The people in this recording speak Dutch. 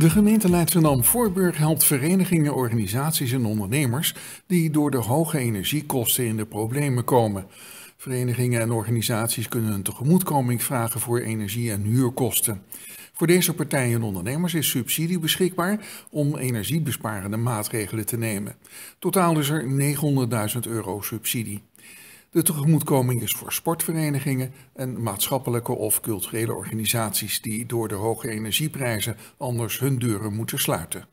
De gemeente Leidschendam-Voorburg helpt verenigingen, organisaties en ondernemers die door de hoge energiekosten in de problemen komen. Verenigingen en organisaties kunnen een tegemoetkoming vragen voor energie- en huurkosten. Voor deze partijen en ondernemers is subsidie beschikbaar om energiebesparende maatregelen te nemen. Totaal is er 900.000 euro subsidie. De tegemoetkoming is voor sportverenigingen en maatschappelijke of culturele organisaties die door de hoge energieprijzen anders hun deuren moeten sluiten.